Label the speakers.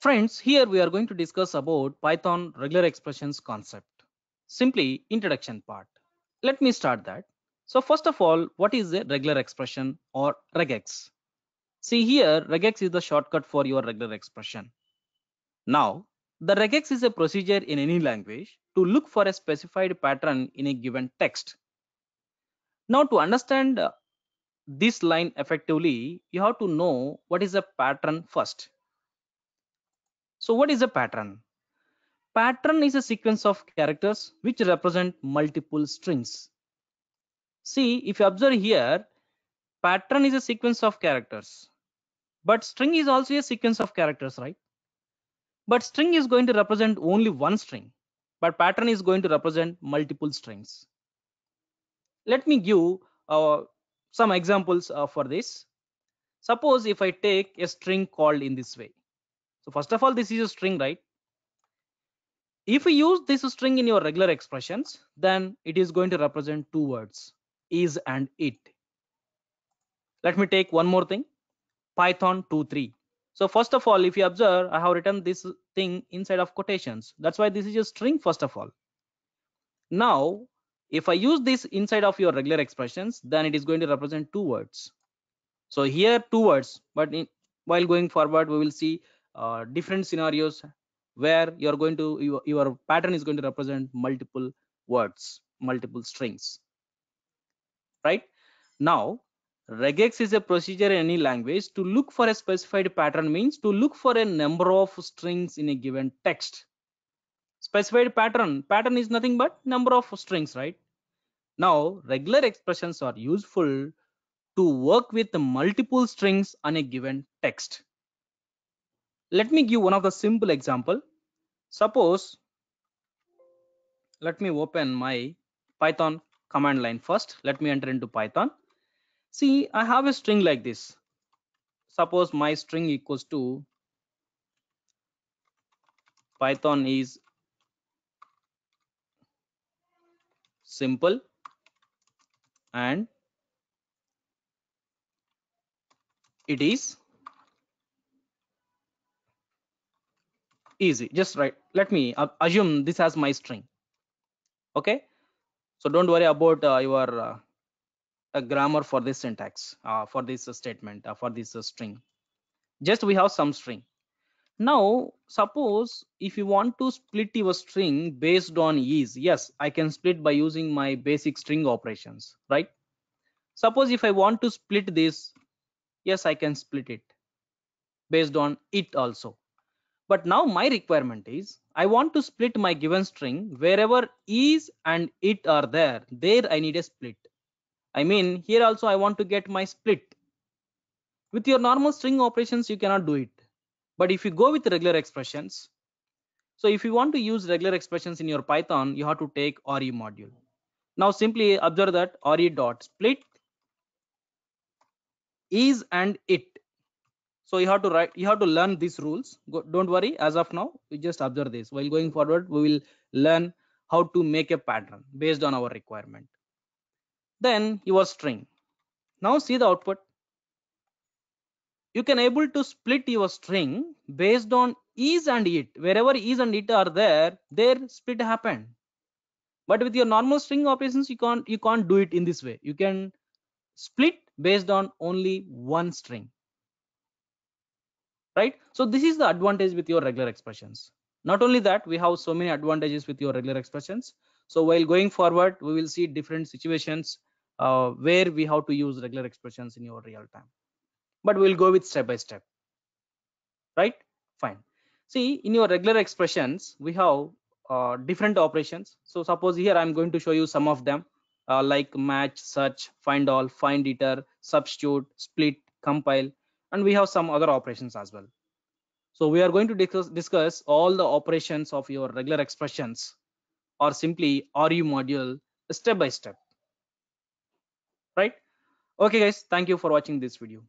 Speaker 1: Friends, here we are going to discuss about Python regular expressions concept. Simply introduction part. Let me start that. So first of all, what is a regular expression or regex? See here, regex is the shortcut for your regular expression. Now, the regex is a procedure in any language to look for a specified pattern in a given text. Now, to understand uh, this line effectively, you have to know what is a pattern first. So what is a pattern? Pattern is a sequence of characters which represent multiple strings. See, if you observe here, pattern is a sequence of characters, but string is also a sequence of characters, right? But string is going to represent only one string, but pattern is going to represent multiple strings. Let me give uh, some examples uh, for this. Suppose if I take a string called in this way. So first of all, this is a string, right? If we use this string in your regular expressions, then it is going to represent two words, is and it. Let me take one more thing, Python 2.3. So first of all, if you observe, I have written this thing inside of quotations. That's why this is a string, first of all. Now, if I use this inside of your regular expressions, then it is going to represent two words. So here two words, but in, while going forward, we will see uh, different scenarios where you're going to your, your pattern is going to represent multiple words multiple strings right now regex is a procedure in any language to look for a specified pattern means to look for a number of strings in a given text specified pattern pattern is nothing but number of strings right now regular expressions are useful to work with multiple strings on a given text let me give one of the simple example suppose let me open my python command line first let me enter into python see i have a string like this suppose my string equals to python is simple and it is easy just right let me uh, assume this has my string okay so don't worry about uh, your uh, uh, grammar for this syntax uh, for this statement uh, for this string just we have some string now suppose if you want to split your string based on is yes i can split by using my basic string operations right suppose if i want to split this yes i can split it based on it also but now my requirement is I want to split my given string wherever is and it are there. There I need a split. I mean, here also I want to get my split. With your normal string operations, you cannot do it. But if you go with regular expressions, so if you want to use regular expressions in your Python, you have to take RE module. Now simply observe that RE dot split is and it so you have to write you have to learn these rules Go, don't worry as of now we just observe this while going forward we will learn how to make a pattern based on our requirement then your string now see the output you can able to split your string based on is and it wherever is and it are there their split happen but with your normal string operations you can't you can't do it in this way you can split based on only one string right so this is the advantage with your regular expressions not only that we have so many advantages with your regular expressions so while going forward we will see different situations uh, where we have to use regular expressions in your real time but we'll go with step by step right fine see in your regular expressions we have uh, different operations so suppose here i'm going to show you some of them uh, like match search find all find iter substitute split compile and we have some other operations as well so we are going to discuss, discuss all the operations of your regular expressions or simply RU module step by step right okay guys thank you for watching this video